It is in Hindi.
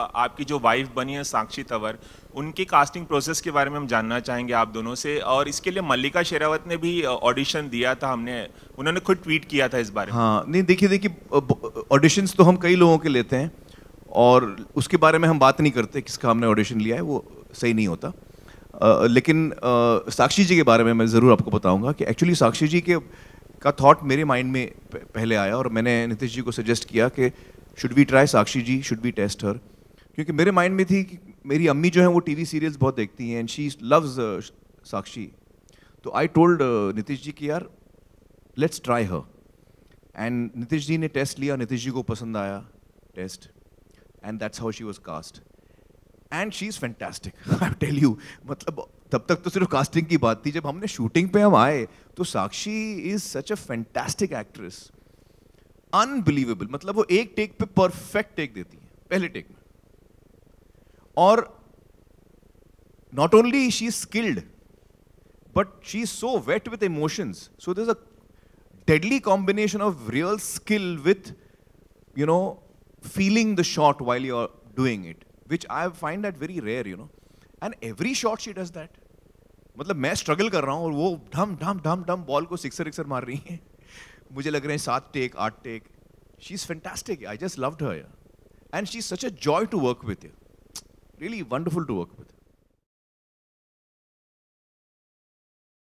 आपकी जो वाइफ बनी है साक्षी तवर उनकी कास्टिंग प्रोसेस के बारे में हम जानना चाहेंगे आप दोनों से और इसके लिए मल्लिका शेरावत ने भी ऑडिशन दिया था हमने उन्होंने खुद ट्वीट किया था इस बारे में हाँ नहीं देखिए देखिए ऑडिशंस तो हम कई लोगों के लेते हैं और उसके बारे में हम बात नहीं करते किसका हमने ऑडिशन लिया है वो सही नहीं होता आ, लेकिन आ, साक्षी जी के बारे में मैं ज़रूर आपको बताऊंगा कि एक्चुअली साक्षी जी के का थॉट मेरे माइंड में पहले आया और मैंने नितीश जी को सजेस्ट किया कि should we try Sakshi ji should we test her क्योंकि मेरे माइंड में थी कि मेरी अम्मी जो है वो टीवी सीरियल्स बहुत देखती हैं एंड शी लव्स साक्षी तो आई टोल्ड नितीश जी कि यार let's try her and Nitish ji ने टेस्ट लिया नितीश जी को पसंद आया test and that's how she was cast and she is fantastic I tell you मतलब तब तक तो सिर्फ कास्टिंग की बात थी जब हमने शूटिंग पे हम आए तो Sakshi is such a fantastic actress unbelievable मतलब वो एक टेक पे परफेक्ट टेक देती है पहले टेक में और not only she skilled but she so wet with emotions so this a deadly combination of real skill with you know feeling the shot while you are doing it which I find that very rare you know and every shot she does that मतलब मैं स्ट्रगल कर रहा हूँ और वो ढम ढम ढम ढम बॉल को सिक्सर विक्सर मार रही है मुझे लग रहे हैं सात टेक आठ take she is fantastic I just loved her and she is such a joy to work with you really wonderful to work with